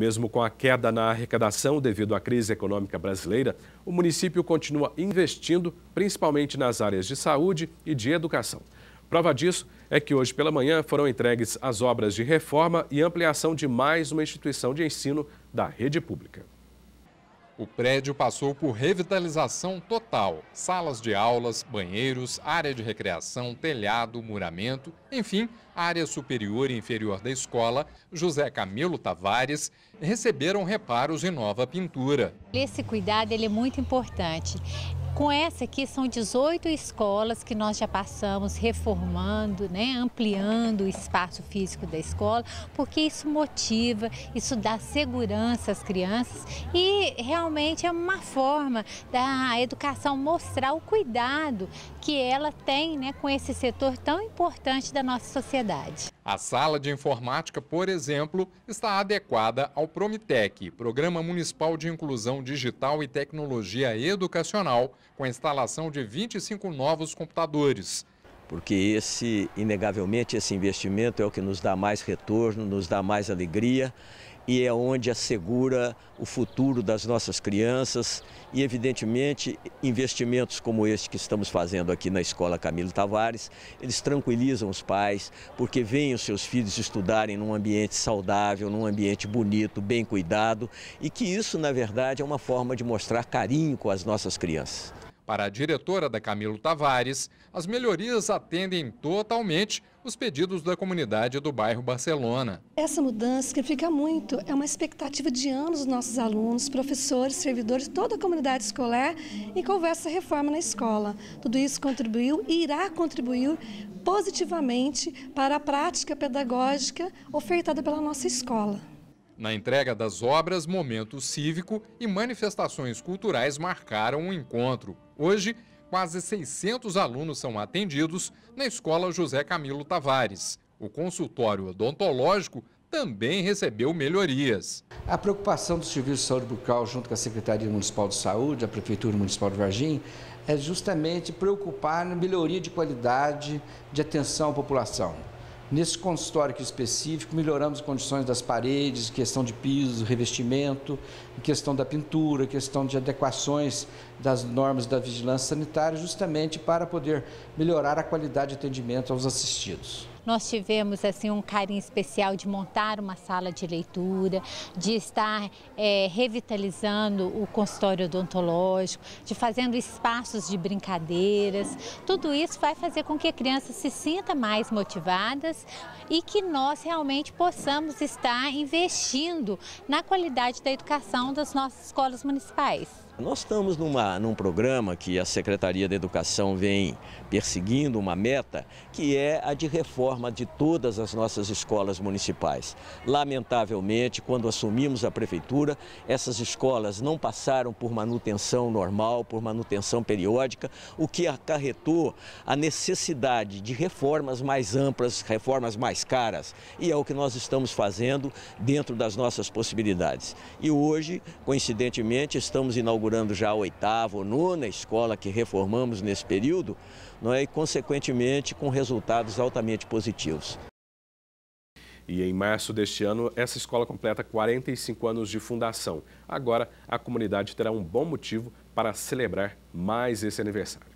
Mesmo com a queda na arrecadação devido à crise econômica brasileira, o município continua investindo, principalmente nas áreas de saúde e de educação. Prova disso é que hoje pela manhã foram entregues as obras de reforma e ampliação de mais uma instituição de ensino da rede pública. O prédio passou por revitalização total: salas de aulas, banheiros, área de recreação, telhado, muramento, enfim, área superior e inferior da escola, José Camilo Tavares, receberam reparos e nova pintura. Esse cuidado ele é muito importante. Com essa aqui são 18 escolas que nós já passamos reformando, né, ampliando o espaço físico da escola, porque isso motiva, isso dá segurança às crianças e realmente é uma forma da educação mostrar o cuidado que ela tem né, com esse setor tão importante da nossa sociedade. A sala de informática, por exemplo, está adequada ao Promitec, Programa Municipal de Inclusão Digital e Tecnologia Educacional, com a instalação de 25 novos computadores porque esse, inegavelmente, esse investimento é o que nos dá mais retorno, nos dá mais alegria e é onde assegura o futuro das nossas crianças e, evidentemente, investimentos como este que estamos fazendo aqui na Escola Camilo Tavares, eles tranquilizam os pais, porque veem os seus filhos estudarem num ambiente saudável, num ambiente bonito, bem cuidado, e que isso, na verdade, é uma forma de mostrar carinho com as nossas crianças. Para a diretora da Camilo Tavares, as melhorias atendem totalmente os pedidos da comunidade do bairro Barcelona. Essa mudança que fica muito é uma expectativa de anos dos nossos alunos, professores, servidores, toda a comunidade escolar em conversa reforma na escola. Tudo isso contribuiu e irá contribuir positivamente para a prática pedagógica ofertada pela nossa escola. Na entrega das obras, momento cívico e manifestações culturais marcaram o encontro. Hoje, quase 600 alunos são atendidos na Escola José Camilo Tavares. O consultório odontológico também recebeu melhorias. A preocupação do Serviço de Saúde Bucal junto com a Secretaria Municipal de Saúde, a Prefeitura Municipal de Varginha, é justamente preocupar na melhoria de qualidade de atenção à população. Nesse consultório específico, melhoramos as condições das paredes, questão de piso, revestimento, questão da pintura, questão de adequações das normas da vigilância sanitária, justamente para poder melhorar a qualidade de atendimento aos assistidos. Nós tivemos assim um carinho especial de montar uma sala de leitura, de estar é, revitalizando o consultório odontológico, de fazendo espaços de brincadeiras. Tudo isso vai fazer com que a criança se sinta mais motivadas e que nós realmente possamos estar investindo na qualidade da educação das nossas escolas municipais. Nós estamos numa, num programa que a Secretaria da Educação vem perseguindo uma meta, que é a de reforma de todas as nossas escolas municipais. Lamentavelmente, quando assumimos a prefeitura, essas escolas não passaram por manutenção normal, por manutenção periódica, o que acarretou a necessidade de reformas mais amplas, reformas mais caras. E é o que nós estamos fazendo dentro das nossas possibilidades. E hoje, coincidentemente, estamos inaugurando inaugurando já a oitava ou nona escola que reformamos nesse período, não é? e, consequentemente, com resultados altamente positivos. E em março deste ano, essa escola completa 45 anos de fundação. Agora, a comunidade terá um bom motivo para celebrar mais esse aniversário.